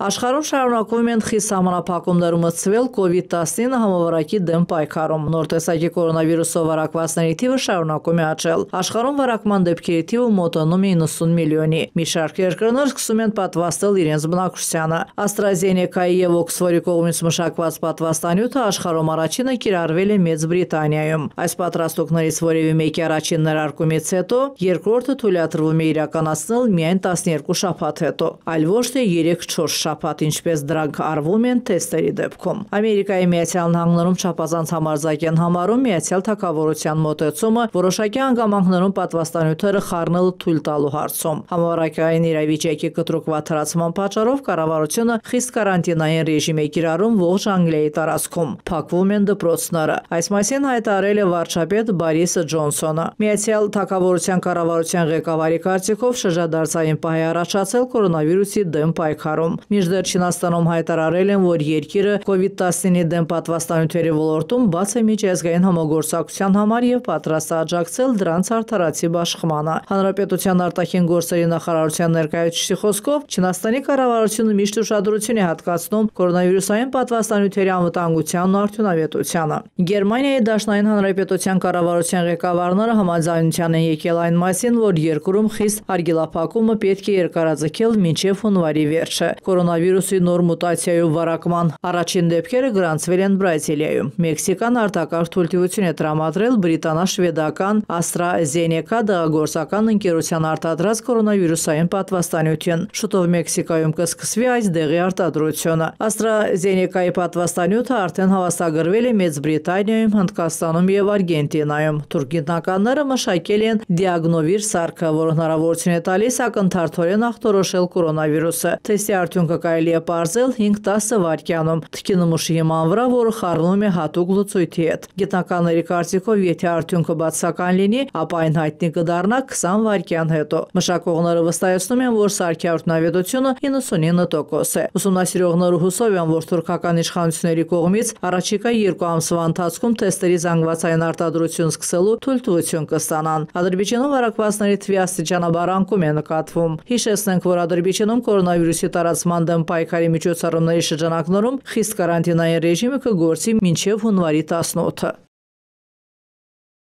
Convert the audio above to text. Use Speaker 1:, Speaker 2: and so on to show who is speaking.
Speaker 1: Աշխարհում շարունակվում են խիստ համանախապակումներ մցվել COVID-19 համավարակի դեմ պայքարում։ Նոր տեսակի կորոնավիրուսով վարակվածների թիվը շարունակում է աճել։ Աշխարհում վարակման դեպքերի թիվը մոտենում է 90 միլիոնի։ Մի շարք երկրներ սկսում են պատվաստել իրենց բնակչությանը։ AstraZeneca-ի եւ Oxford-ի կողմից մշակված պատվաստանյութը աշխարհում առաջինը կիրառվել է Մեծ Բրիտանիայում։ Այս պատրաստողներից որևէ մեկի առաջին ներարկումից հետո երկրորդը թույլատրվում է իրականացնել միայն 12 շաբաթ հետո, այլ ոչ թե 3-4 շաբաթ շապատ, ինչպես դրանք արվում են թեստերի դեպքում։ Ամերիկայի Միացյալ Նահանգներում չափազանց համարձակ են համարում Միացյալ Թագավորության մոտեցումը որոշակի հանգամանքներում պատվաստանյութերը խառնելը թույլ տալու հարցում։ Համավարակային իրավիճակի կտրուկ վատթարացման պատճառով կառավարությունը խիստ կարանտինային ռեժիմ է կիրառում ողջ Անգլիայի տարածքում։ Փակվում են դպրոցները։ Այս մասին հայտարել է վարչապետ Բարիս Ջոնսոնը։ Միացյալ Թագավորության կառավարության ղեկավարի կարծիքով շրջադարձային պահ է առաջացել կորոնավիրուսի դեմ պայքարում։ Մի Մինչդեռ Չինաստանում հայտարարել են, որ երկիրը COVID-19-ի դեմ պատվաստանյութերի ոլորտում բաց է միջազգային համագործակցության համար եւ պատրաստ է աջակցել դրանց արդարացի բաշխմանը։ Հանրապետության արտաքին գործերի նախարարության ներկայացուցիչի խոսքով Չինաստանի կառավարությունը միշտ ուշադրություն է հատկացնում կորոնավիրուսային պատվաստանյութերի անվտանգությանն ու արդյունավետությանը։ Գերմանիայի Դաշնային Հանրապետության կառավարության ղեկավարները համաձայնության են եկել այն մասին, որ երկրում խիստ արգելափակումը պետք է երկարաձգել մինչև հունվարի վերջը։ Կորոնա կորոնավիրուսի նոր մուտացիայով վարակման առաջին դեպքերը գրանցվել են Բրազիլիայում։ Մեքսիկան արտակարգ թույլտվություն է տրամադրել բրիտանա-շվեդական AstraZeneca դեղագործական ընկերության արտադրած կորոնավիրուսային պատվաստանյութին։ Շուտով Մեքսիկայում կսկսվի այս դեղի արտադրությունը։ AstraZeneca-ի պատվաստանյութը արդեն հավաստագրվել է Մեծ Բրիտանիայում, Հնդկաստանում եւ Արգենտինայում։ Թուրք գիտնականները մշակել են Diagnovir սարքը, որը հնարավորություն է տալիս ակնթարթորեն ախտորոշել կորոնավիրուսը։ Թեստի արդյունքը կարելի է պարզել 5-10 վարկյանում, թկինմուշի հիման վրա, որը խառնում է հատուկ լուծույթի հետ։ Գիտնականների կարծիքով, եթե արդյունքը բացական լինի, ապա այն հայտնի կդառնա 20 վարկյան հետո։ Մշակողները վստահեցնում են, որ սարքի արդյունավետությունը 99% է։ Ուսումնասիրողները հուսով են, որ թուրքական իշխանությունների կողմից առաջիկա երկու ամսվա ընթացքում թեստերի զանգվածային արտադրություն սկսելու թույլտվություն կստանան։ Ադրբեջանում վարակվածների թվի աստիճանաբար անկում է նկատվում։ Հիշեցնենք, որ Ադրբեջանում կորոնավիրուսի տարածման հանդեմ պայքարի միջոցառումների շրջանակներում խիստ կարանտինային ռեժիմը կգործի մինչև հունվարի 18-ը։